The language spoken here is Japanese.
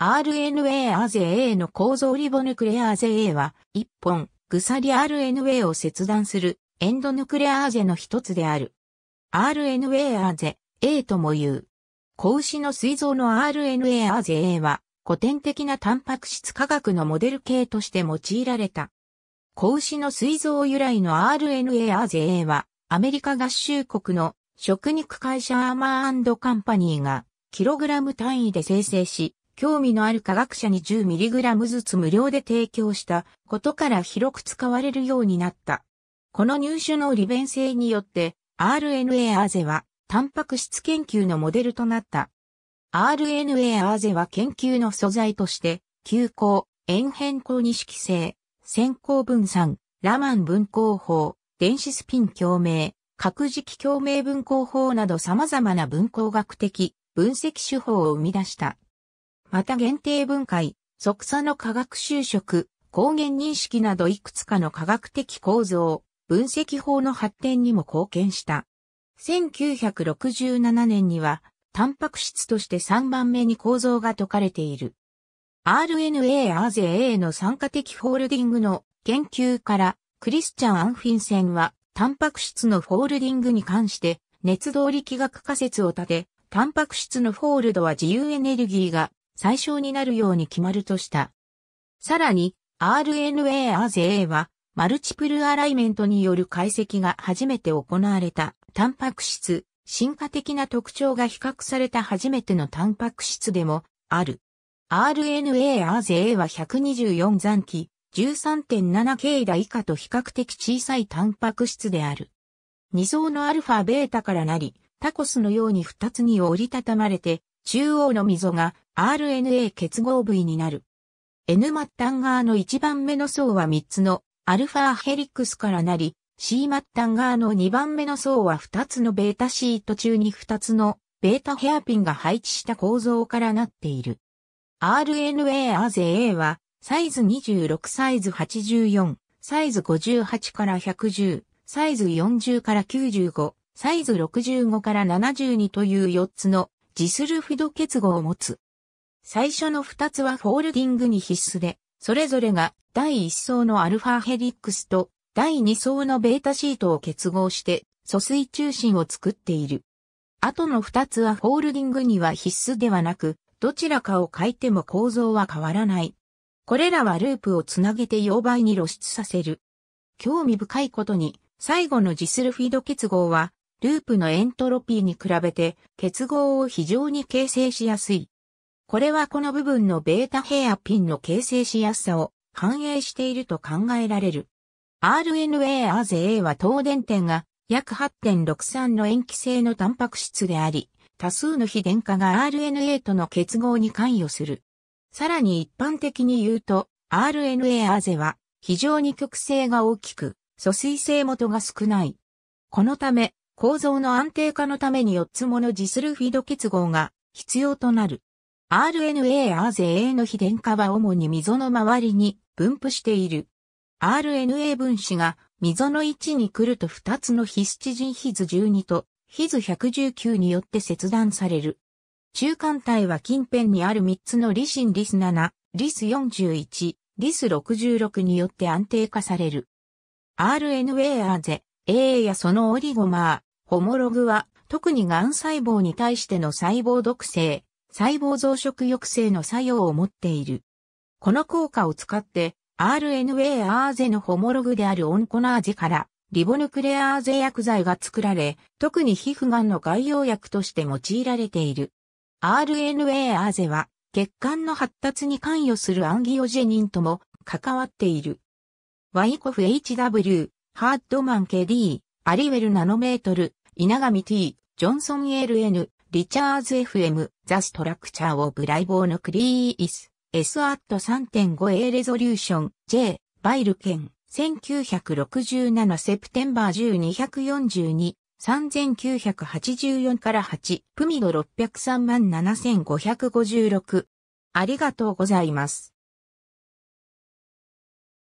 RNA アゼ A の構造リボヌクレアーゼ A は、一本、鎖 RNA を切断するエンドヌクレアーゼの一つである。RNA アゼ A とも言う。子牛の水臓の RNA アゼ A は、古典的なタンパク質化学のモデル系として用いられた。子牛の水臓由来の RNA アゼ A は、アメリカ合衆国の食肉会社アーマーカンパニーが、キログラム単位で生成し、興味のある科学者に 10mg ずつ無料で提供したことから広く使われるようになった。この入手の利便性によって RNA アーゼはタンパク質研究のモデルとなった。RNA アーゼは研究の素材として急行、円変更二式性、先行分散、ラマン分光法、電子スピン共鳴、核磁気共鳴分光法など様々な分光学的分析手法を生み出した。また限定分解、即差の化学修飾、抗原認識などいくつかの科学的構造、分析法の発展にも貢献した。1967年には、タンパク質として3番目に構造が解かれている。RNA アーゼ A の酸化的ホールディングの研究から、クリスチャン・アンフィンセンは、タンパク質のフォールディングに関して、熱動力学仮説を立て、タンパク質のフォールドは自由エネルギーが最小になるように決まるとした。さらに、RNA アーゼ A は、マルチプルアライメントによる解析が初めて行われた、タンパク質、進化的な特徴が比較された初めてのタンパク質でも、ある。RNA アーゼ A は124残機、13.7 k 打以下と比較的小さいタンパク質である。二層のアルファベータからなり、タコスのように二つに折りたたまれて、中央の溝が RNA 結合部位になる。N 末端側の1番目の層は3つのアルファヘリックスからなり、C 末端側の2番目の層は2つのベータシート中に2つのベータヘアピンが配置した構造からなっている。RNA アゼ A はサイズ26サイズ84、サイズ58から110、サイズ40から95、サイズ65から72という4つのジスルフィド結合を持つ。最初の2つはフォールディングに必須で、それぞれが第1層のアルファヘリックスと第2層のベータシートを結合して疎水中心を作っている。後の2つはフォールディングには必須ではなく、どちらかを変えても構造は変わらない。これらはループをつなげて溶媒に露出させる。興味深いことに、最後のジスルフィード結合は、ループのエントロピーに比べて結合を非常に形成しやすい。これはこの部分のベータヘアピンの形成しやすさを反映していると考えられる。RNA アーゼ A は等電点が約8.63の塩基性のタンパク質であり、多数の非電化が RNA との結合に関与する。さらに一般的に言うと、RNA アーゼは非常に極性が大きく、疎水性元が少ない。このため、構造の安定化のために4つものジスルフィド結合が必要となる。RNA アーゼ A の非電化は主に溝の周りに分布している。RNA 分子が溝の位置に来ると2つのヒスチジンヒズ12とヒズ119によって切断される。中間体は近辺にある3つのリシンリス7、リス41、リス66によって安定化される。RNA アーゼ、A やそのオリゴマー、ホモログは特に癌細胞に対しての細胞毒性、細胞増殖抑制の作用を持っている。この効果を使って RNA アーゼのホモログであるオンコナーゼからリボヌクレアーゼ薬剤が作られ、特に皮膚がんの外用薬として用いられている。RNA アーゼは血管の発達に関与するアンギオジェニンとも関わっている。ワイコフ HW、ハードマン KD、アリウェルナノメートル、稲上 T、ジョンソン LN、リチャーズ FM、ザストラクチャーをブライボーのクリーイス、S アット 3.5A レゾリューション、J、バイルケン、1967セプテンバー12423 1984から8、プミド603万7556。ありがとうございます。